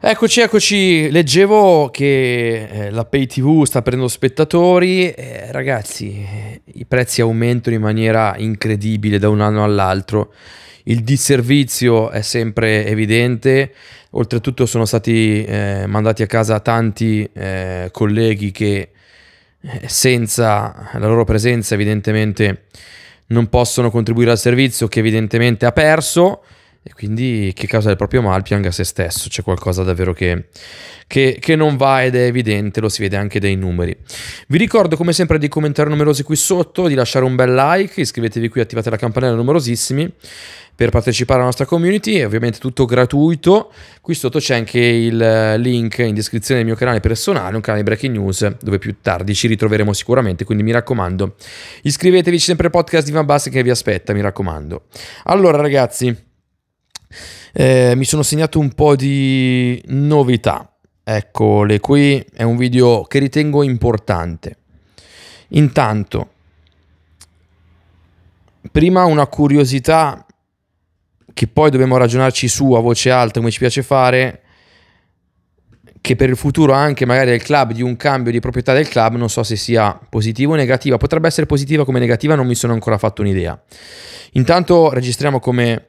Eccoci, eccoci, leggevo che eh, la pay tv sta prendendo spettatori, eh, ragazzi i prezzi aumentano in maniera incredibile da un anno all'altro, il disservizio è sempre evidente, oltretutto sono stati eh, mandati a casa tanti eh, colleghi che eh, senza la loro presenza evidentemente non possono contribuire al servizio che evidentemente ha perso, e quindi che causa il proprio mal pianga se stesso, c'è qualcosa davvero che, che, che, non va ed è evidente, lo si vede anche dai numeri. Vi ricordo come sempre di commentare numerosi qui sotto, di lasciare un bel like, iscrivetevi qui, attivate la campanella numerosissimi per partecipare alla nostra community, è ovviamente tutto gratuito. Qui sotto c'è anche il link in descrizione del mio canale personale, un canale Breaking News, dove più tardi ci ritroveremo sicuramente, quindi mi raccomando, iscrivetevi sempre al podcast di Van Bass che vi aspetta, mi raccomando. Allora ragazzi eh, mi sono segnato un po' di novità. Eccole qui, è un video che ritengo importante. Intanto, prima una curiosità che poi dobbiamo ragionarci su a voce alta come ci piace fare, che per il futuro anche magari del club, di un cambio di proprietà del club, non so se sia positiva o negativa, potrebbe essere positiva come negativa, non mi sono ancora fatto un'idea. Intanto registriamo come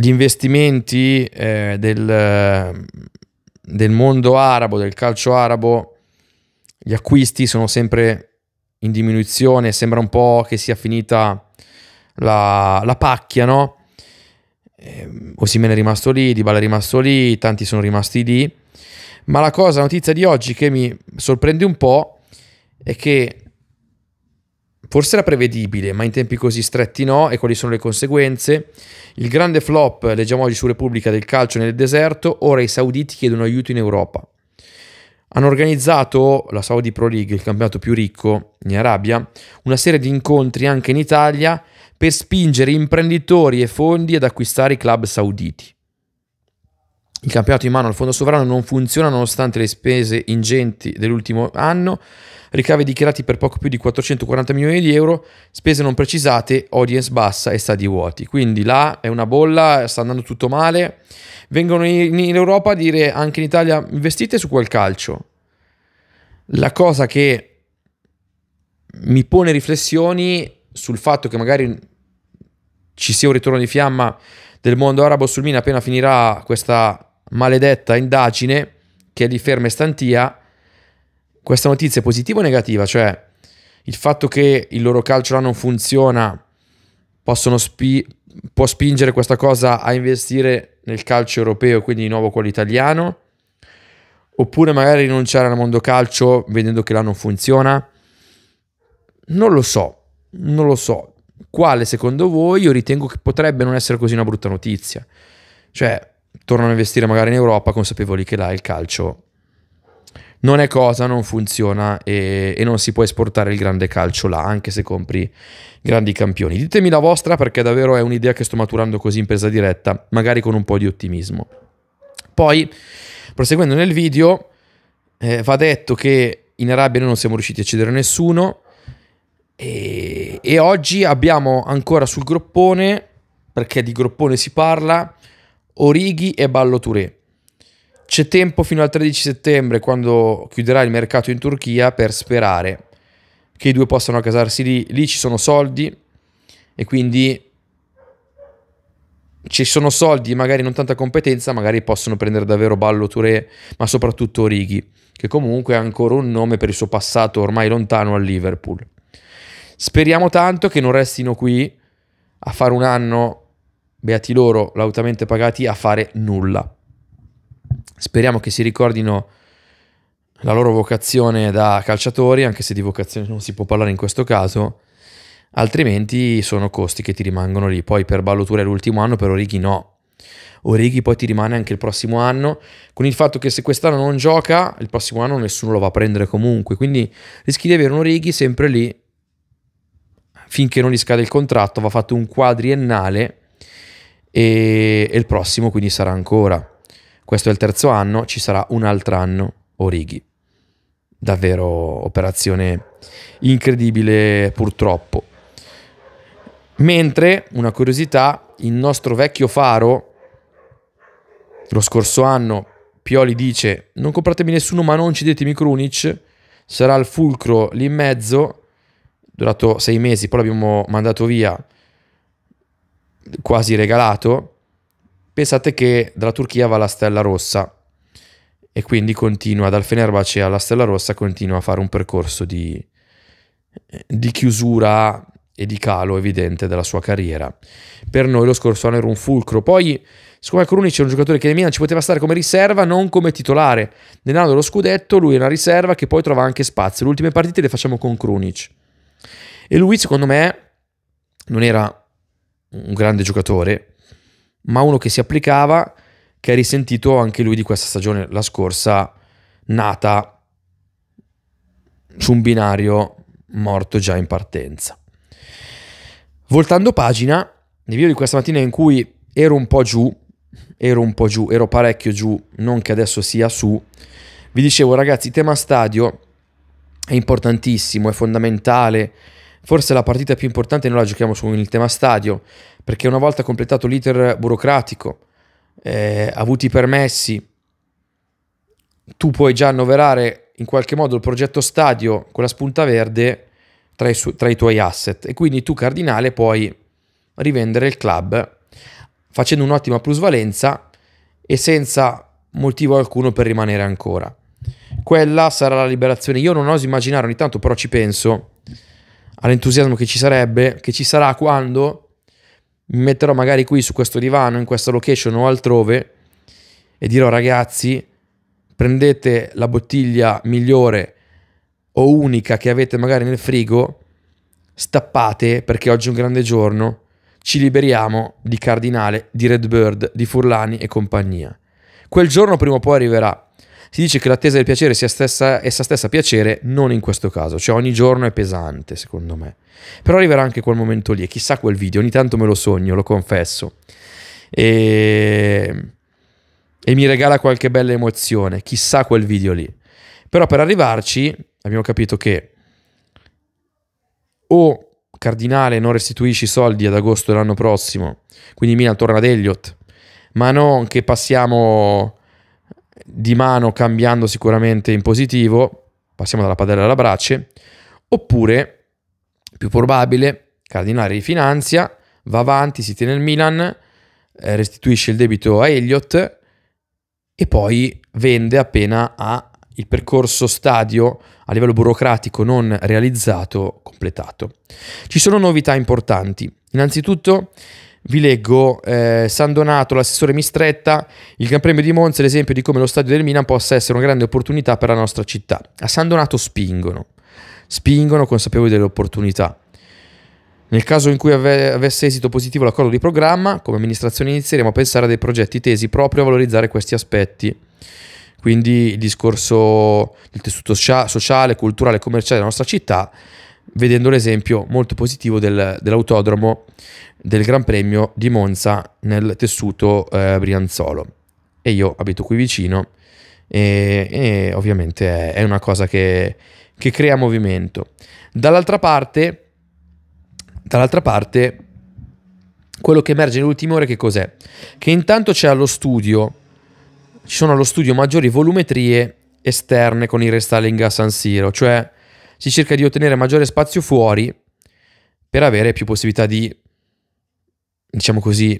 gli investimenti eh, del, del mondo arabo, del calcio arabo, gli acquisti sono sempre in diminuzione, sembra un po' che sia finita la, la pacchia, no? Eh, Osimene è rimasto lì, Dybala è rimasto lì, tanti sono rimasti lì, ma la cosa, la notizia di oggi che mi sorprende un po' è che Forse era prevedibile, ma in tempi così stretti no, e quali sono le conseguenze? Il grande flop, leggiamo oggi su Repubblica, del calcio nel deserto, ora i sauditi chiedono aiuto in Europa. Hanno organizzato la Saudi Pro League, il campionato più ricco in Arabia, una serie di incontri anche in Italia per spingere imprenditori e fondi ad acquistare i club sauditi. Il campionato in mano al fondo sovrano non funziona nonostante le spese ingenti dell'ultimo anno, ricavi dichiarati per poco più di 440 milioni di euro, spese non precisate, audience bassa e stadi vuoti. Quindi là è una bolla, sta andando tutto male. Vengono in Europa a dire anche in Italia investite su quel calcio. La cosa che mi pone riflessioni sul fatto che magari ci sia un ritorno di fiamma del mondo arabo sul Mina appena finirà questa maledetta indagine che li ferma e stantia, questa notizia è positiva o negativa? Cioè il fatto che il loro calcio là non funziona spi- può spingere questa cosa a investire nel calcio europeo quindi di nuovo quello italiano? Oppure magari rinunciare al mondo calcio vedendo che là non funziona? Non lo so, non lo so. Quale secondo voi io ritengo che potrebbe non essere così una brutta notizia? Cioè, tornano a investire magari in Europa consapevoli che là il calcio non è cosa, non funziona e, e, non si può esportare il grande calcio là, anche se compri grandi campioni. Ditemi la vostra perché davvero è un'idea che sto maturando così in presa diretta, magari con un po' di ottimismo. Poi, proseguendo nel video, eh, va detto che in Arabia noi non siamo riusciti a cedere nessuno e, e oggi abbiamo ancora sul groppone, perché di groppone si parla, Orighi e Ballo Touré. C'è tempo fino al 13 settembre, quando chiuderà il mercato in Turchia, per sperare che i due possano casarsi lì. Lì ci sono soldi e quindi ci sono soldi, magari non tanta competenza, magari possono prendere davvero Ballo Touré, ma soprattutto Orighi, che comunque ha ancora un nome per il suo passato ormai lontano al Liverpool. Speriamo tanto che non restino qui a fare un anno beati loro, lautamente pagati, a fare nulla. Speriamo che si ricordino la loro vocazione da calciatori, anche se di vocazione non si può parlare in questo caso, altrimenti sono costi che ti rimangono lì. Poi per Ballotura è l'ultimo anno, per Orighi no. Orighi poi ti rimane anche il prossimo anno, con il fatto che se quest'anno non gioca, il prossimo anno nessuno lo va a prendere comunque, quindi rischi di avere un Orighi sempre lì finché non gli scade il contratto, va fatto un quadriennale e, e il prossimo quindi sarà ancora. Questo è il terzo anno, ci sarà un altro anno Orighi. Davvero operazione incredibile purtroppo. Mentre, una curiosità, il nostro vecchio faro, lo scorso anno Pioli dice non compratemi nessuno ma non cedetemi Krunic, sarà il fulcro lì in mezzo, durato sei mesi, poi l'abbiamo mandato via quasi regalato, pensate che dalla Turchia va la Stella Rossa e quindi continua dal Fenerbahce alla Stella Rossa continua a fare un percorso di, di chiusura e di calo evidente della sua carriera. Per noi lo scorso anno era un fulcro. Poi, siccome Krunic è un giocatore che nel Milan ci poteva stare come riserva, non come titolare. Nell'anno dello scudetto lui è una riserva che poi trova anche spazio. Le ultime partite le facciamo con Krunic. E lui, secondo me, non era un grande giocatore, ma uno che si applicava, che ha risentito anche lui di questa stagione, la scorsa, nata su un binario morto già in partenza. Voltando pagina, nel video di questa mattina in cui ero un po' giù, ero un po' giù, ero parecchio giù, non che adesso sia su, vi dicevo ragazzi, tema stadio è importantissimo, è fondamentale, Forse la partita più importante noi la giochiamo sul tema stadio, perché una volta completato l'iter burocratico, eh, avuti i permessi, tu puoi già annoverare in qualche modo il progetto stadio con la spunta verde tra i, su- tra i tuoi asset e quindi tu cardinale puoi rivendere il club facendo un'ottima plusvalenza e senza motivo alcuno per rimanere ancora. Quella sarà la liberazione. Io non oso immaginare, ogni tanto però ci penso, all'entusiasmo che ci sarebbe, che ci sarà quando mi metterò magari qui su questo divano, in questa location o altrove e dirò ragazzi prendete la bottiglia migliore o unica che avete magari nel frigo, stappate perché oggi è un grande giorno, ci liberiamo di Cardinale, di Redbird, di Furlani e compagnia. Quel giorno prima o poi arriverà. Si dice che l'attesa del piacere sia stessa, essa stessa piacere, non in questo caso, cioè ogni giorno è pesante, secondo me. Però arriverà anche quel momento lì e chissà quel video, ogni tanto me lo sogno, lo confesso. E, e mi regala qualche bella emozione, chissà quel video lì. Però per arrivarci abbiamo capito che o Cardinale non restituisci i soldi ad agosto dell'anno prossimo, quindi Milan torna ad Elliott, ma non che passiamo di mano cambiando sicuramente in positivo, passiamo dalla padella alla brace, oppure, più probabile, Cardinale rifinanzia, va avanti, si tiene il Milan, eh, restituisce il debito a Elliott e poi vende appena ha il percorso stadio a livello burocratico non realizzato completato. Ci sono novità importanti. Innanzitutto vi leggo eh, San Donato, l'assessore Mistretta, il Gran Premio di Monza è l'esempio di come lo stadio del Milan possa essere una grande opportunità per la nostra città. A San Donato spingono, spingono consapevoli delle opportunità. Nel caso in cui ave- avesse esito positivo l'accordo di programma, come amministrazione inizieremo a pensare a dei progetti tesi proprio a valorizzare questi aspetti. Quindi il discorso del tessuto scia- sociale, culturale e commerciale della nostra città vedendo l'esempio molto positivo del, dell'autodromo del Gran Premio di Monza nel tessuto eh, Brianzolo. E io abito qui vicino e, e ovviamente è, è, una cosa che, che crea movimento. Dall'altra parte, dall'altra parte, quello che emerge nell'ultimo ora che cos'è? Che intanto c'è allo studio, ci sono allo studio maggiori volumetrie esterne con il restyling a San Siro, cioè si cerca di ottenere maggiore spazio fuori per avere più possibilità di, diciamo così,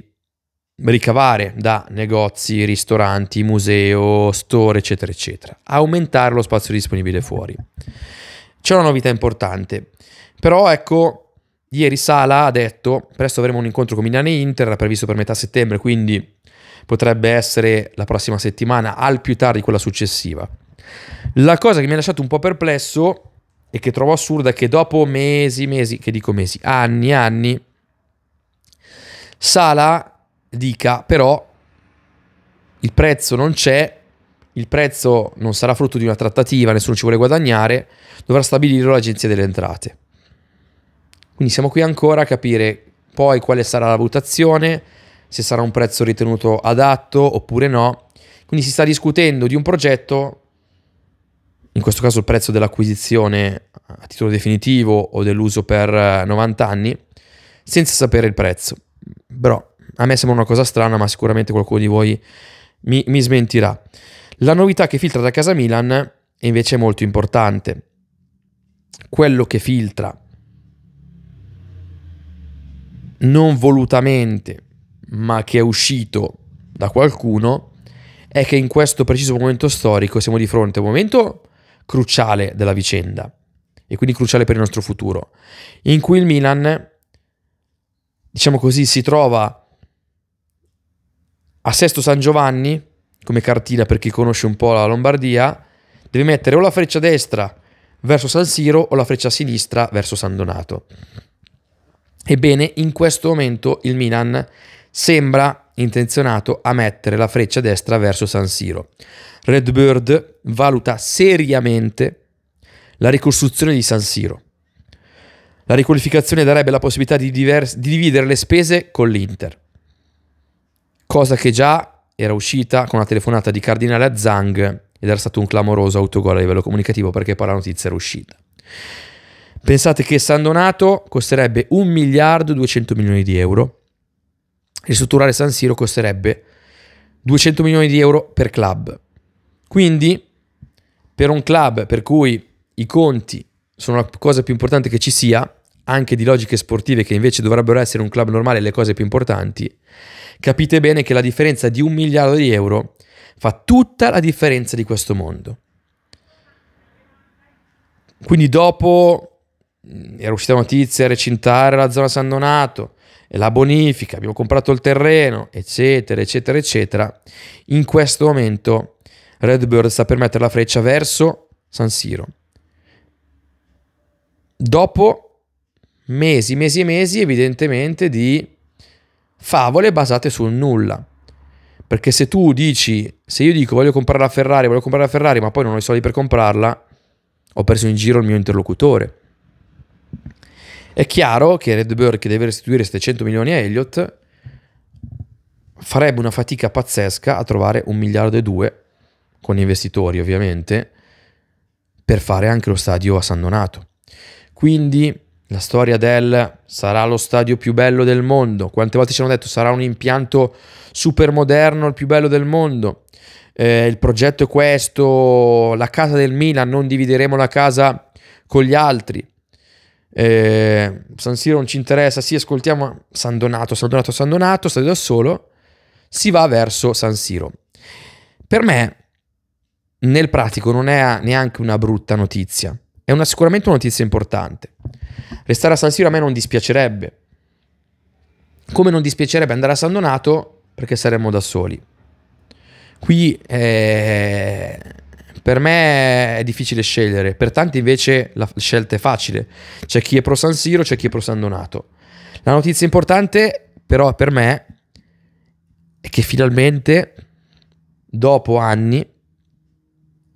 ricavare da negozi, ristoranti, museo, store, eccetera, eccetera. Aumentare lo spazio disponibile fuori. C'è una novità importante, però ecco, ieri Sala ha detto, presto avremo un incontro con Milano e Inter, previsto per metà settembre, quindi potrebbe essere la prossima settimana, al più tardi quella successiva. La cosa che mi ha lasciato un po' perplesso e che trovo assurda che dopo mesi, mesi, che dico mesi, anni, anni, Sala dica però il prezzo non c'è, il prezzo non sarà frutto di una trattativa, nessuno ci vuole guadagnare, dovrà stabilirlo l'agenzia delle entrate. Quindi siamo qui ancora a capire poi quale sarà la valutazione, se sarà un prezzo ritenuto adatto oppure no. Quindi si sta discutendo di un progetto in questo caso il prezzo dell'acquisizione a titolo definitivo o dell'uso per 90 eh, anni, senza sapere il prezzo. Però a me sembra una cosa strana, ma sicuramente qualcuno di voi mi, mi smentirà. La novità che filtra da casa Milan è invece molto importante. Quello che filtra non volutamente, ma che è uscito da qualcuno, è che in questo preciso momento storico siamo di fronte a un momento cruciale della vicenda e quindi cruciale per il nostro futuro, in cui il Milan, diciamo così, si trova a Sesto San Giovanni, come cartina per chi conosce un po' la Lombardia, deve mettere o la freccia destra verso San Siro o la freccia sinistra verso San Donato. Ebbene, in questo momento il Milan sembra intenzionato a mettere la freccia destra verso San Siro. Redbird valuta seriamente la ricostruzione di San Siro. La riqualificazione darebbe la possibilità di, divers- di dividere le spese con l'Inter, cosa che già era uscita con la telefonata di Cardinale a Zhang ed era stato un clamoroso autogol a livello comunicativo perché poi la notizia era uscita. Pensate che San Donato costerebbe 1 miliardo e 200 milioni di euro, ristrutturare San Siro costerebbe 200 milioni di euro per club. Quindi, per un club per cui i conti sono la cosa più importante che ci sia, anche di logiche sportive che invece dovrebbero essere un club normale le cose più importanti, capite bene che la differenza di un miliardo di euro fa tutta la differenza di questo mondo. Quindi dopo mm, era uscita notizia, recintare la zona San Donato, la bonifica, abbiamo comprato il terreno, eccetera, eccetera, eccetera. In questo momento Redbird sta per mettere la freccia verso San Siro. Dopo mesi, mesi e mesi, evidentemente, di favole basate sul nulla. Perché se tu dici, se io dico voglio comprare la Ferrari, voglio comprare la Ferrari, ma poi non ho i soldi per comprarla, ho preso in giro il mio interlocutore. È chiaro che Red Bird, che deve restituire 700 milioni a Elliott, farebbe una fatica pazzesca a trovare un miliardo e due, con investitori ovviamente, per fare anche lo stadio a San Donato. Quindi la storia del sarà lo stadio più bello del mondo, quante volte ci hanno detto sarà un impianto super moderno, il più bello del mondo, eh, il progetto è questo, la casa del Milan, non divideremo la casa con gli altri, eh, San Siro non ci interessa, sì, ascoltiamo San Donato, San Donato, San Donato, state da solo, si va verso San Siro. Per me, nel pratico, non è neanche una brutta notizia, è una, sicuramente una notizia importante. Restare a San Siro a me non dispiacerebbe, come non dispiacerebbe andare a San Donato perché saremmo da soli. Qui eh, per me è difficile scegliere, per tanti invece la scelta è facile. C'è chi è pro San Siro, c'è chi è pro San Donato. La notizia importante però per me è che finalmente dopo anni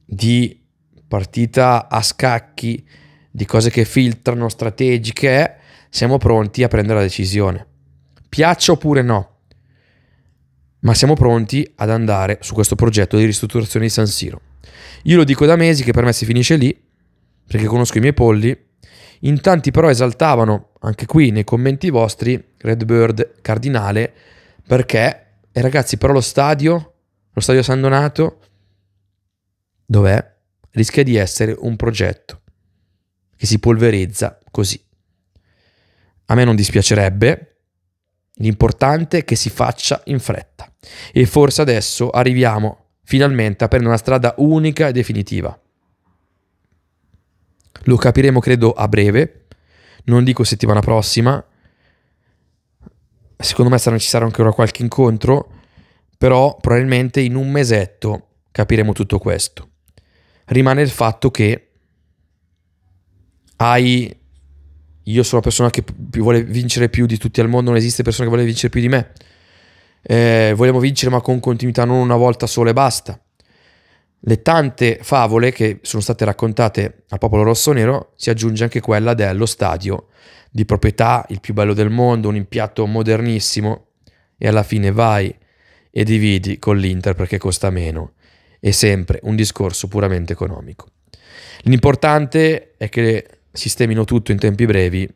di partita a scacchi, di cose che filtrano, strategiche, siamo pronti a prendere la decisione. Piaccia oppure no, ma siamo pronti ad andare su questo progetto di ristrutturazione di San Siro. Io lo dico da mesi che per me si finisce lì, perché conosco i miei polli. In tanti però esaltavano, anche qui nei commenti vostri, Redbird Cardinale, perché, e eh, ragazzi, però lo stadio, lo stadio San Donato, dov'è? Rischia di essere un progetto che si polverizza così. A me non dispiacerebbe, l'importante è che si faccia in fretta. E forse adesso arriviamo finalmente aprendo una strada unica e definitiva. Lo capiremo, credo, a breve, non dico settimana prossima, secondo me ci sarà ancora qualche incontro, però probabilmente in un mesetto capiremo tutto questo. Rimane il fatto che hai... Io sono la persona che vuole vincere più di tutti al mondo, non esiste persona che vuole vincere più di me eh, vogliamo vincere ma con continuità, non una volta sola e basta. Le tante favole che sono state raccontate al popolo rossonero si aggiunge anche quella dello stadio di proprietà, il più bello del mondo, un impianto modernissimo e alla fine vai e dividi con l'Inter perché costa meno. È sempre un discorso puramente economico. L'importante è che sistemino tutto in tempi brevi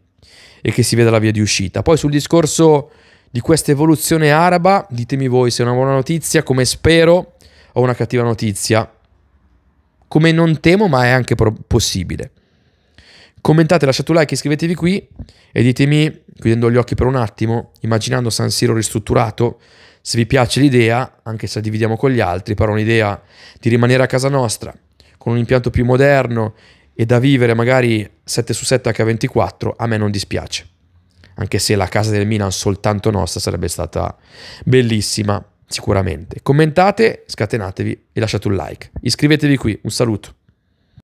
e che si veda la via di uscita. Poi sul discorso di questa evoluzione araba. Ditemi voi se è una buona notizia, come spero, o una cattiva notizia. Come non temo, ma è anche possibile. Commentate, lasciate un like, iscrivetevi qui e ditemi, chiudendo gli occhi per un attimo, immaginando San Siro ristrutturato, se vi piace l'idea, anche se la dividiamo con gli altri, però un'idea di rimanere a casa nostra, con un impianto più moderno e da vivere magari 7 su 7 H24, a me non dispiace anche se la casa del Milan soltanto nostra sarebbe stata bellissima sicuramente. Commentate, scatenatevi e lasciate un like. Iscrivetevi qui, un saluto.